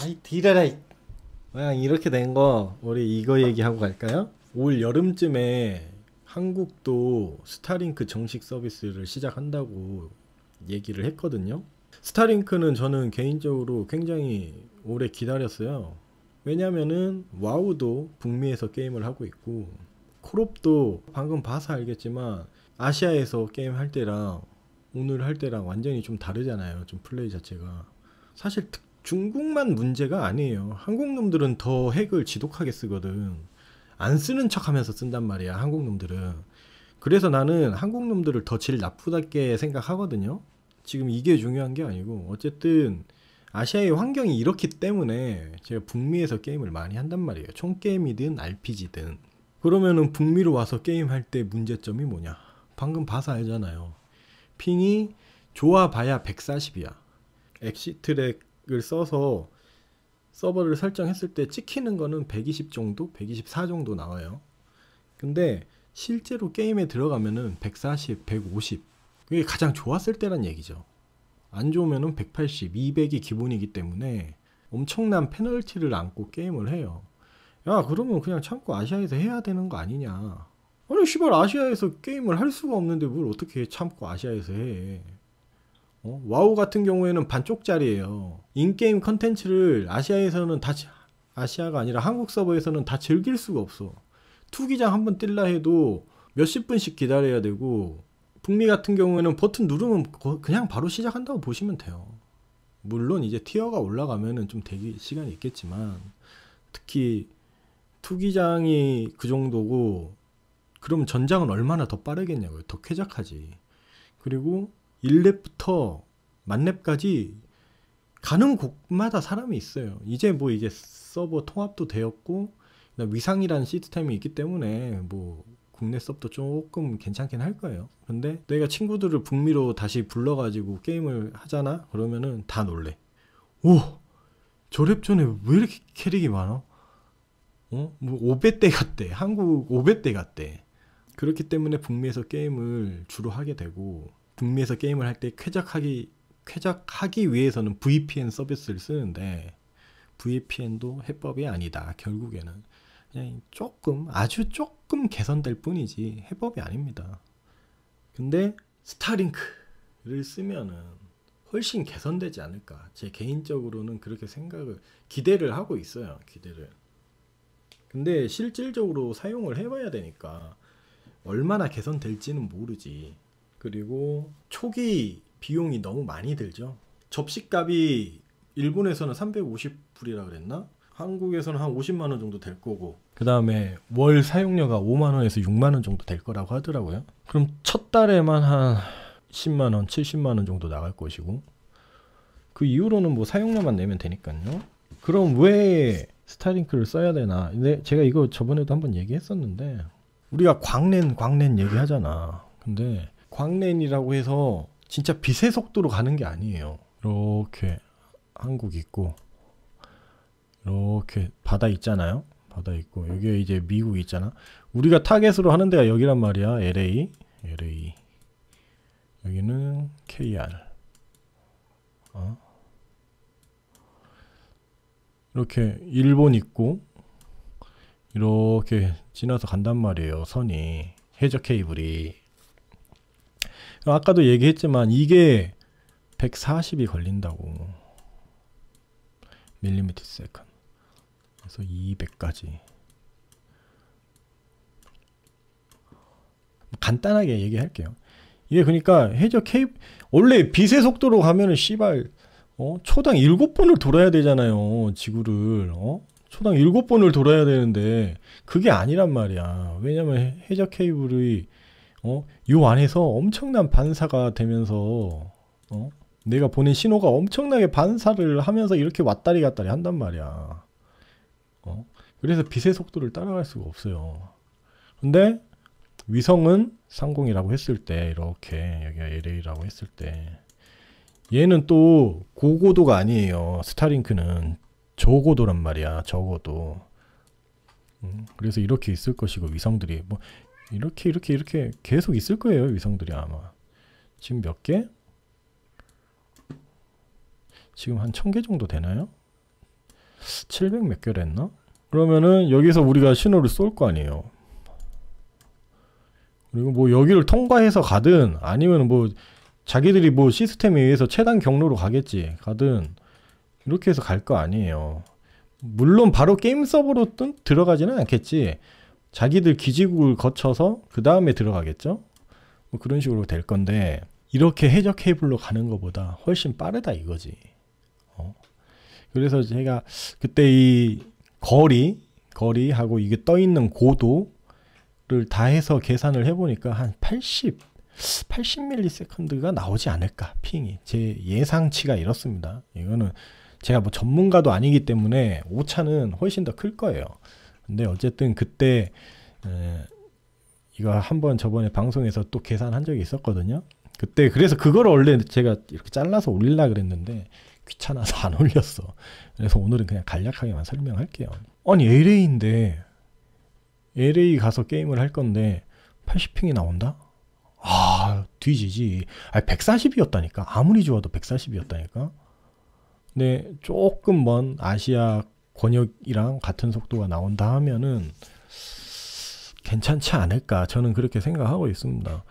아이 디라라이 그냥 이렇게 된 거 우리 이거 얘기하고 갈까요? 올 여름쯤에 한국도 스타링크 정식 서비스를 시작한다고 얘기를 했거든요. 스타링크는 저는 개인적으로 굉장히 오래 기다렸어요. 왜냐면은 와우도 북미에서 게임을 하고 있고 콜옵도 방금 봐서 알겠지만 아시아에서 게임 할 때랑 오늘 할 때랑 완전히 좀 다르잖아요. 좀 플레이 자체가. 사실 특 중국만 문제가 아니에요. 한국 놈들은 더 핵을 지독하게 쓰거든. 안 쓰는 척 하면서 쓴단 말이야, 한국 놈들은. 그래서 나는 한국 놈들을 더 제일 나쁘다게 생각하거든요. 지금 이게 중요한 게 아니고, 어쨌든, 아시아의 환경이 이렇기 때문에 제가 북미에서 게임을 많이 한단 말이에요. 총게임이든 RPG든. 그러면은 북미로 와서 게임할 때 문제점이 뭐냐? 방금 봐서 알잖아요. 핑이 좋아 봐야 140이야. 엑시트랙 1 0을 써서 서버를 설정했을 때 찍히는 거는 120 정도? 124 정도 나와요. 근데 실제로 게임에 들어가면은 140, 150 그게 가장 좋았을 때란 얘기죠. 안 좋으면은 180, 200이 기본이기 때문에 엄청난 페널티를 안고 게임을 해요. 야 그러면 그냥 참고 아시아에서 해야 되는 거 아니냐 아니 씨발 아시아에서 게임을 할 수가 없는데 뭘 어떻게 참고 아시아에서 해 어? 와우 같은 경우에는 반쪽짜리예요. 인게임 컨텐츠를 아시아에서는 다 아시아가 아니라 한국 서버에서는 다 즐길 수가 없어. 투기장 한 번 뛸라 해도 몇십 분씩 기다려야 되고 북미 같은 경우에는 버튼 누르면 그냥 바로 시작한다고 보시면 돼요. 물론 이제 티어가 올라가면은 좀 대기 시간이 있겠지만 특히 투기장이 그 정도고 그럼 전장은 얼마나 더 빠르겠냐고요. 더 쾌적하지. 그리고 1렙부터 만렙까지 가는 곳마다 사람이 있어요. 이제 뭐 이게 서버 통합도 되었고 위상이라는 시스템이 있기 때문에 뭐 국내 서버도 조금 괜찮긴 할 거예요. 근데 내가 친구들을 북미로 다시 불러가지고 게임을 하잖아? 그러면은 다 놀래. 오! 저 랩전에 왜 이렇게 캐릭이 많아? 어? 뭐 500대 같대. 한국 500대 같대. 그렇기 때문에 북미에서 게임을 주로 하게 되고 북미에서 게임을 할 때 쾌적하기 쾌적하기 위해서는 VPN 서비스를 쓰는데 VPN도 해법이 아니다. 결국에는 그냥 조금 아주 조금 개선될 뿐이지 해법이 아닙니다. 근데 스타링크를 쓰면은 훨씬 개선되지 않을까. 제 개인적으로는 그렇게 생각을 기대를 하고 있어요. 기대를. 근데 실질적으로 사용을 해봐야 되니까 얼마나 개선될지는 모르지. 그리고 초기 비용이 너무 많이 들죠. 접시값이 일본에서는 350불이라 그랬나? 한국에서는 한 50만 원 정도 될 거고 그 다음에 월 사용료가 5만 원에서 6만 원 정도 될 거라고 하더라고요. 그럼 첫 달에만 한 10만 원, 70만 원 정도 나갈 것이고 그 이후로는 뭐 사용료만 내면 되니까요. 그럼 왜 스타링크를 써야 되나? 근데 네, 제가 이거 저번에도 한번 얘기했었는데 우리가 광랜 광랜 얘기하잖아. 근데 광랜이라고 해서 진짜 빛의 속도로 가는 게 아니에요. 이렇게 한국 있고 이렇게 바다 있잖아요. 바다 있고 여기에 이제 미국 있잖아. 우리가 타겟으로 하는 데가 여기란 말이야. LA, LA. 여기는 KR. 어? 이렇게 일본 있고 이렇게 지나서 간단 말이에요. 선이 해저 케이블이 아까도 얘기했지만 이게 140이 걸린다고 밀리미터 세컨 그래서 200까지 간단하게 얘기할게요 이게 그러니까 해저 케이 블 원래 빛의 속도로 가면은 씨발 어? 초당 7번을 돌아야 되잖아요 지구를 어? 초당 7번을 돌아야 되는데 그게 아니란 말이야 왜냐면 해저 케이블이 어? 요 안에서 엄청난 반사가 되면서 어? 내가 보낸 신호가 엄청나게 반사를 하면서 이렇게 왔다리 갔다리 한단 말이야. 어? 그래서 빛의 속도를 따라갈 수가 없어요. 근데 위성은 상공이라고 했을 때 이렇게 여기가 LA라고 했을 때 얘는 또 고고도가 아니에요. 스타링크는 저고도란 말이야. 저고도. 음, 그래서 이렇게 있을 것이고 위성들이 뭐 이렇게 이렇게 이렇게 계속 있을 거예요 위성들이 아마 지금 몇 개? 지금 한 천 개 정도 되나요? 700 몇 개를 했나? 그러면은 여기서 우리가 신호를 쏠 거 아니에요 그리고 뭐 여기를 통과해서 가든 아니면 뭐 자기들이 뭐 시스템에 의해서 최단 경로로 가겠지 가든 이렇게 해서 갈 거 아니에요 물론 바로 게임 서버로 뜬, 들어가지는 않겠지 자기들 기지국을 거쳐서 그 다음에 들어가겠죠? 뭐 그런 식으로 될 건데 이렇게 해적 케이블로 가는 것보다 훨씬 빠르다 이거지. 어. 그래서 제가 그때 이 거리, 거리하고 이게 떠 있는 고도를 다 해서 계산을 해보니까 한 80, 8 0밀리세컨드가 나오지 않을까 핑이 제 예상치가 이렇습니다. 이거는 제가 뭐 전문가도 아니기 때문에 오차는 훨씬 더 클 거예요. 근데 어쨌든 그때 에, 이거 한 번 저번에 방송에서 또 계산한 적이 있었거든요. 그때 그래서 그걸 원래 제가 이렇게 잘라서 올릴라 그랬는데 귀찮아서 안 올렸어. 그래서 오늘은 그냥 간략하게만 설명할게요. 아니 LA인데 LA 가서 게임을 할 건데 80핑이 나온다? 아 뒤지지. 아 140이었다니까. 아무리 좋아도 140이었다니까. 근데 조금 먼 아시아 권역이랑 같은 속도가 나온다 하면은 괜찮지 않을까 저는 그렇게 생각하고 있습니다.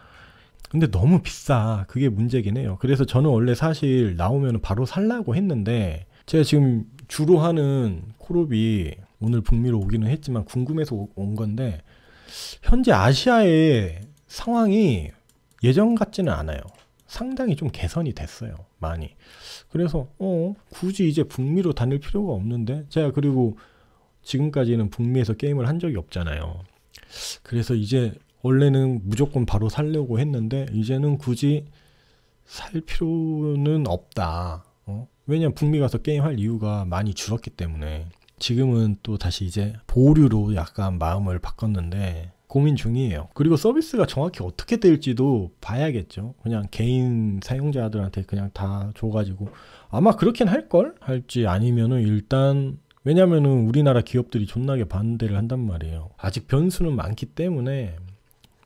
근데 너무 비싸 그게 문제긴 해요. 그래서 저는 원래 사실 나오면 바로 살라고 했는데 제가 지금 주로 하는 콜옵이 오늘 북미로 오기는 했지만 궁금해서 온 건데 현재 아시아의 상황이 예전 같지는 않아요. 상당히 좀 개선이 됐어요. 많이. 그래서 어, 굳이 이제 북미로 다닐 필요가 없는데 제가 그리고 지금까지는 북미에서 게임을 한 적이 없잖아요. 그래서 이제 원래는 무조건 바로 살려고 했는데 이제는 굳이 살 필요는 없다. 어? 왜냐면 북미 가서 게임할 이유가 많이 줄었기 때문에 지금은 또 다시 이제 보류로 약간 마음을 바꿨는데 고민 중이에요. 그리고 서비스가 정확히 어떻게 될지도 봐야겠죠. 그냥 개인 사용자들한테 그냥 다 줘가지고 아마 그렇긴 할걸? 할지 아니면은 일단 왜냐면은 우리나라 기업들이 존나게 반대를 한단 말이에요. 아직 변수는 많기 때문에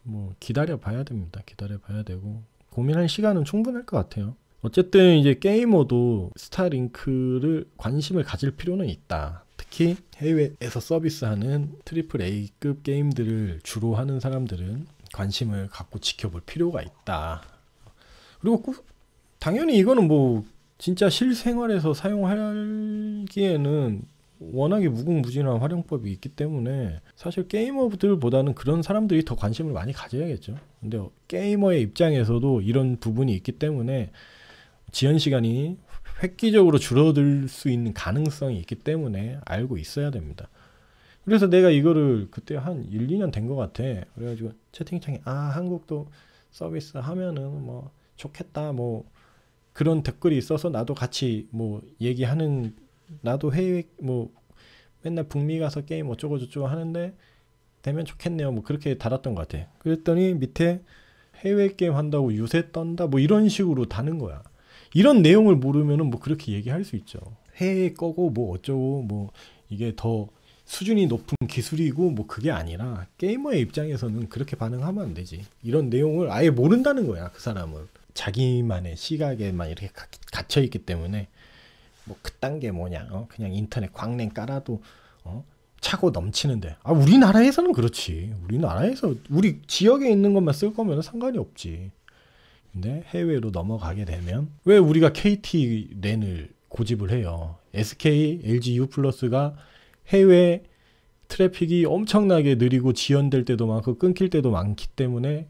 뭐 기다려 봐야 됩니다. 기다려 봐야 되고 고민할 시간은 충분할 것 같아요. 어쨌든 이제 게이머도 스타링크를 관심을 가질 필요는 있다. 특히 해외에서 서비스하는 트리플 A급 게임들을 주로 하는 사람들은 관심을 갖고 지켜볼 필요가 있다. 그리고 꼭 당연히 이거는 뭐 진짜 실생활에서 사용하기에는 워낙에 무궁무진한 활용법이 있기 때문에 사실 게이머들보다는 그런 사람들이 더 관심을 많이 가져야겠죠. 근데 게이머의 입장에서도 이런 부분이 있기 때문에 지연 시간이 획기적으로 줄어들 수 있는 가능성이 있기 때문에 알고 있어야 됩니다. 그래서 내가 이거를 그때 한 1, 2년 된 것 같아. 그래가지고 채팅창에 아 한국도 서비스 하면은 뭐 좋겠다 뭐 그런 댓글이 있어서 나도 같이 뭐 얘기하는 나도 해외 뭐 맨날 북미 가서 게임 어쩌고 저쩌고 하는데 되면 좋겠네요. 뭐 그렇게 달았던 것 같아. 그랬더니 밑에 해외 게임 한다고 유세 떤다 뭐 이런 식으로 다는 거야. 이런 내용을 모르면은 뭐 그렇게 얘기할 수 있죠. 해외 거고 뭐 어쩌고 뭐 이게 더 수준이 높은 기술이고 뭐 그게 아니라 게이머의 입장에서는 그렇게 반응하면 안 되지. 이런 내용을 아예 모른다는 거야 그 사람은 자기만의 시각에만 이렇게 갇혀 있기 때문에 뭐 그딴 게 뭐냐 어? 그냥 인터넷 광냉 깔아도 어? 차고 넘치는데 아 우리나라에서는 그렇지 우리나라에서 우리 지역에 있는 것만 쓸 거면 상관이 없지 근데 네? 해외로 넘어가게 되면 왜 우리가 KT 랜을 고집을 해요. SK, LG U+가 플러스 해외 트래픽이 엄청나게 느리고 지연될 때도 많고 끊길 때도 많기 때문에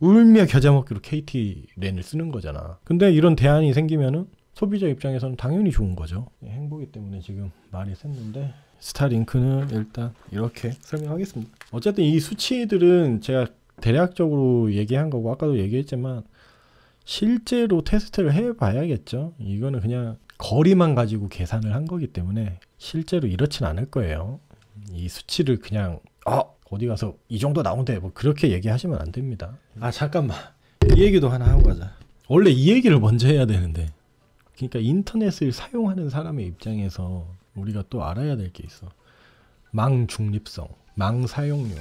울며 겨자 먹기로 KT 랜을 쓰는 거잖아. 근데 이런 대안이 생기면은 소비자 입장에서는 당연히 좋은 거죠. 예, 행복이 때문에 지금 말이 샜는데 스타링크는 일단 이렇게 설명하겠습니다. 어쨌든 이 수치들은 제가 대략적으로 얘기한 거고 아까도 얘기했지만 실제로 테스트를 해봐야겠죠. 이거는 그냥 거리만 가지고 계산을 한 거기 때문에 실제로 이렇진 않을 거예요. 이 수치를 그냥 아 어디 가서 이 정도 나온대 뭐 그렇게 얘기하시면 안 됩니다. 아 잠깐만 이 얘기도 하나 하고 가자. 원래 이 얘기를 먼저 해야 되는데 그러니까 인터넷을 사용하는 사람의 입장에서 우리가 또 알아야 될 게 있어. 망 중립성, 망 사용료.